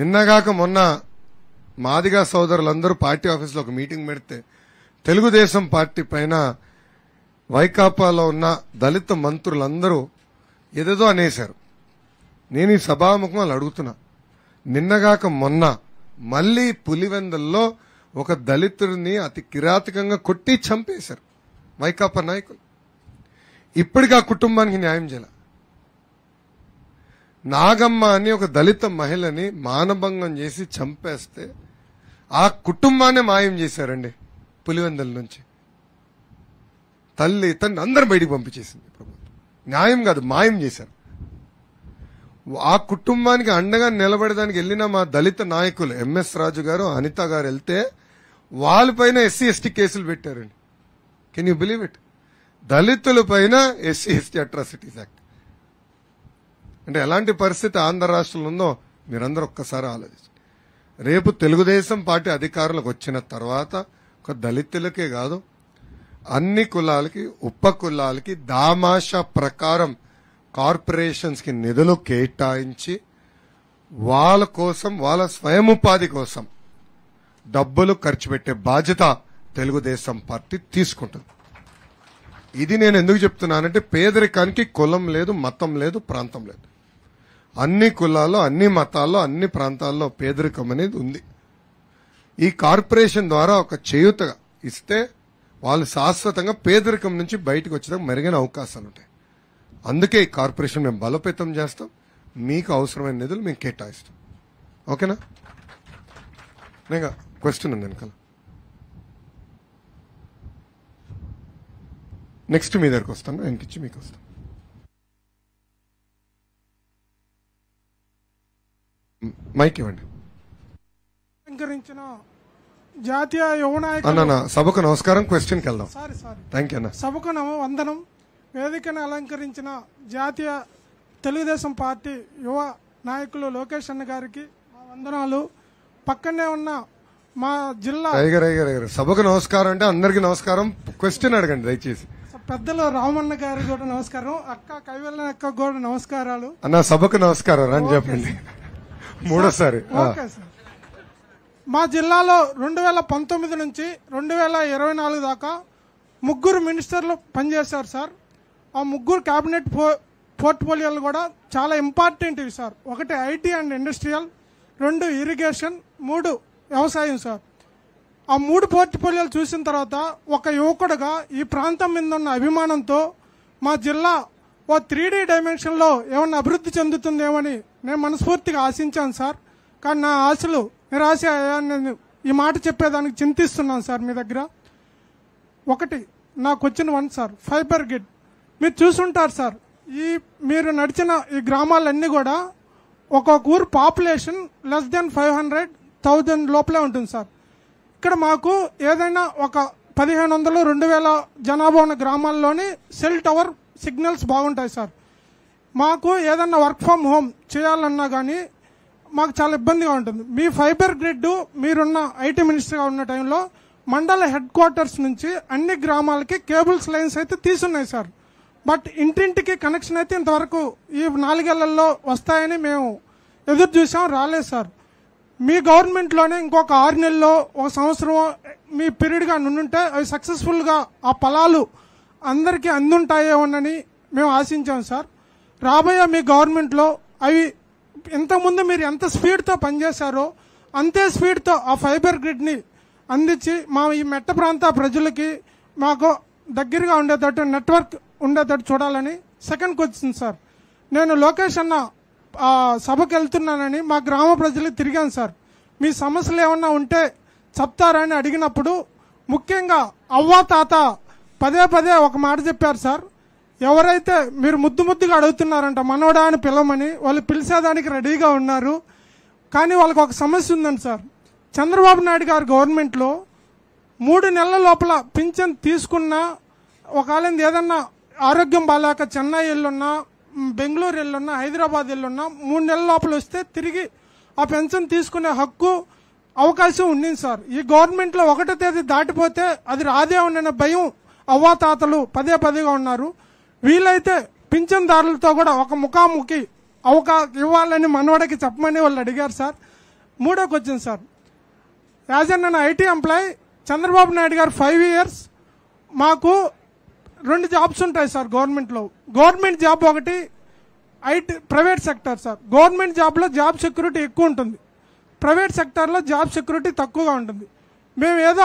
నిన్నగాక మొన్న మాదిగా సోదరులందరూ పార్టీ ఆఫీస్లో ఒక మీటింగ్ పెడితే తెలుగుదేశం పార్టీ పైన వైకాపాలో ఉన్న దళిత మంత్రులందరూ ఏదేదో అనేశారు నేను ఈ సభాముఖం వాళ్ళు అడుగుతున్నా నిన్నగాక మొన్న మళ్ళీ పులివెందల్లో ఒక దళితుడిని అతి కిరాతకంగా కొట్టి చంపేశారు వైకాపా నాయకులు ఇప్పటికీ ఆ కుటుంబానికి న్యాయం చేయాలి నాగమ్మ అని ఒక దళిత మహిళని మానభంగం చేసి చంపేస్తే ఆ కుటుంబాన్ని మాయం చేశారండి పులివెందల నుంచి తల్లి తన్ని అందరూ బయటికి పంపించేసింది ప్రభుత్వం న్యాయం కాదు మాయం చేశారు ఆ కుటుంబానికి అండగా నిలబడేదానికి వెళ్ళిన మా దళిత నాయకులు ఎంఎస్ రాజు గారు అనిత గారు వెళ్తే వాళ్ళపైన ఎస్సీ ఎస్టీ కేసులు పెట్టారండి కెన్ యూ బిలీవ్ ఇట్ దళితుల పైన ఎస్సీ ఎస్టీ అట్రాసిటీస్ యాక్ట్ అంటే ఎలాంటి పరిస్థితి ఆంధ్ర రాష్ట్రంలో ఉందో మీరందరూ ఒక్కసారి ఆలోచించండి రేపు తెలుగుదేశం పార్టీ అధికారులకు వచ్చిన తర్వాత ఒక దళితులకే కాదు అన్ని కులాలకి ఉప కులాలకి దామాషా ప్రకారం కార్పొరేషన్స్కి నిధులు కేటాయించి వాళ్ళ కోసం వాళ్ళ స్వయం ఉపాధి కోసం డబ్బులు ఖర్చు పెట్టే బాధ్యత తెలుగుదేశం పార్టీ తీసుకుంటుంది ఇది నేను ఎందుకు చెప్తున్నానంటే పేదరికానికి కులం లేదు మతం లేదు ప్రాంతం లేదు అన్ని కులాల్లో అన్ని మతాల్లో అన్ని ప్రాంతాల్లో పేదరికం అనేది ఉంది ఈ కార్పొరేషన్ ద్వారా ఒక చేయుత ఇస్తే వాళ్ళు శాశ్వతంగా పేదరికం నుంచి బయటకు వచ్చడానికి మెరుగైన అవకాశాలు ఉంటాయి అందుకే ఈ కార్పొరేషన్ మేము బలోపేతం చేస్తాం మీకు అవసరమైన నిధులు మేము కేటాయిస్తాం ఓకేనా నేను క్వశ్చన్ ఉంది వెనకాల నెక్స్ట్ మీ దగ్గరకు వస్తాను వెనకిచ్చి మీకు వస్తాను మైక్ ఇవ్వండి అలంకరించిన జాతీయ యువనాయక అన్న సభకు నమస్కారం క్వశ్చన్కి వెళ్దాం సారీ సారీ థ్యాంక్ యూ అన్న సభకు వందనం వేదికను అలంకరించిన జాతీయ తెలుగుదేశం పార్టీ యువ నాయకులు లోకేష్ అన్న గారికి మా వందనాలు పక్కనే ఉన్న మా జిల్లా అయ్యగారు అయ్యగారు అయ్యగారు సభకు నమస్కారం అంటే అందరికీ నమస్కారం క్వశ్చన్ అడగండి దయచేసి పెద్దలు రామన్న గారికి కూడా నమస్కారం అక్క కైవెల్ల అక్క కూడా నమస్కారాలు అన్న సభకు నమస్కారం అని చెప్పండి మూడోసారి ఓకే సార్ మా జిల్లాలో రెండు వేల పంతొమ్మిది నుంచి రెండు వేల ఇరవై నాలుగు దాకా ముగ్గురు మినిస్టర్లు పనిచేశారు సార్ ఆ ముగ్గురు క్యాబినెట్ పో పోర్ట్ఫోలియోలు కూడా చాలా ఇంపార్టెంట్ ఇవి సార్ ఒకటి ఐటీ అండ్ ఇండస్ట్రియల్ రెండు ఇరిగేషన్ మూడు వ్యవసాయం సార్ ఆ మూడు పోర్ట్ఫోలియోలు చూసిన తర్వాత ఒక యువకుడుగా ఈ ప్రాంతం మీద ఉన్న అభిమానంతో మా జిల్లా ఓ త్రీ డీ డైమెన్షన్లో ఏమన్నా అభివృద్ధి చెందుతుందేమని నేను మనస్ఫూర్తిగా ఆశించాను సార్ కానీ నా ఆశలు నిరాశ నేను ఈ మాట చెప్పేదానికి చింతిస్తున్నాను సార్ మీ దగ్గర ఒకటి నాకు వచ్చిన వన్ సార్ ఫైబర్ గిడ్ మీరు చూసుంటారు సార్ ఈ మీరు నడిచిన ఈ గ్రామాలన్నీ కూడా ఒక్కొక్క ఊరు population less than five hundred thousand లోపలే ఉంటుంది సార్ ఇక్కడ మాకు ఏదైనా ఒక పదిహేను వందలు రెండు వేల జనాభా ఉన్న గ్రామాల్లోని సెల్ టవర్ సిగ్నల్స్ బాగుంటాయి సార్ మాకు ఏదన్నా వర్క్ ఫ్రమ్ హోమ్ చేయాలన్నా కానీ మాకు చాలా ఇబ్బందిగా ఉంటుంది మీ ఫైబర్ గ్రిడ్ మీరున్న ఐటీ మినిస్టర్గా ఉన్న టైంలో మండల హెడ్ క్వార్టర్స్ నుంచి అన్ని గ్రామాలకి కేబుల్స్ లైన్స్ అయితే తీసున్నాయి సార్ బట్ ఇంటింటికి కనెక్షన్ అయితే ఇంతవరకు ఈ నాలుగేళ్లలో వస్తాయని మేము ఎదురు చూసాం రాలేదు సార్ మీ గవర్నమెంట్లోనే ఇంకొక ఆరు నెలలో ఒక సంవత్సరం మీ పీరియడ్గా ఉంటే అవి సక్సెస్ఫుల్గా ఆ పొలాలు అందరికీ అందుంటాయేమోనని మేము ఆశించాం సార్ రాబోయే మీ గవర్నమెంట్లో అవి ఇంతకుముందు మీరు ఎంత స్పీడ్తో పనిచేశారో అంతే స్పీడ్తో ఆ ఫైబర్ గ్రిడ్ని అందించి మా ఈ మెట్ట ప్రాంత ప్రజలకి మాకు దగ్గరగా ఉండేటట్టు నెట్వర్క్ ఉండేటట్టు చూడాలని సెకండ్ క్వశ్చన్ సార్ నేను లొకేషన్ సభకు వెళ్తున్నానని మా గ్రామ ప్రజలకు తిరిగాను సార్ మీ సమస్యలు ఏమన్నా ఉంటే చెప్తారని అడిగినప్పుడు ముఖ్యంగా అవ్వ తాత పదే పదే ఒక మాట చెప్పారు సార్ ఎవరైతే మీరు ముద్దు ముద్దుగా అడుగుతున్నారంట మనోడా అని పిలవమని వాళ్ళు పిలిచేదానికి రెడీగా ఉన్నారు కానీ వాళ్ళకి ఒక సమస్య ఉందండి సార్ చంద్రబాబు నాయుడు గారు గవర్నమెంట్లో మూడు నెలల లోపల పింఛన్ తీసుకున్న ఒకవేళ ఏదన్నా ఆరోగ్యం బాగాలేక చెన్నై వెళ్ళున్నా బెంగళూరు వెళ్ళున్నా హైదరాబాద్ వెళ్ళున్నా మూడు నెలల లోపల వస్తే తిరిగి ఆ పెన్షన్ తీసుకునే హక్కు అవకాశం ఉండింది సార్ ఈ గవర్నమెంట్లో ఒకటో తేదీ దాటిపోతే అది రాదేమోనన్న భయం అవ్వాతాతలు పదే పదేగా ఉన్నారు వీలైతే పింఛన్దారులతో కూడా ఒక ముఖాముఖి అవకా ఇవ్వాలని మనవాడికి చెప్పమని వాళ్ళు అడిగారు సార్ మూడో question sir as an IT employee Chandrababu Naidu garu five years మాకు రెండు జాబ్స్ ఉంటాయి సార్ గవర్నమెంట్లో గవర్నమెంట్ జాబ్ ఒకటి IT private sector sir government జాబ్లో జాబ్ సెక్యూరిటీ ఎక్కువ ఉంటుంది ప్రైవేట్ సెక్టర్లో జాబ్ సెక్యూరిటీ తక్కువగా ఉంటుంది మేము ఏదో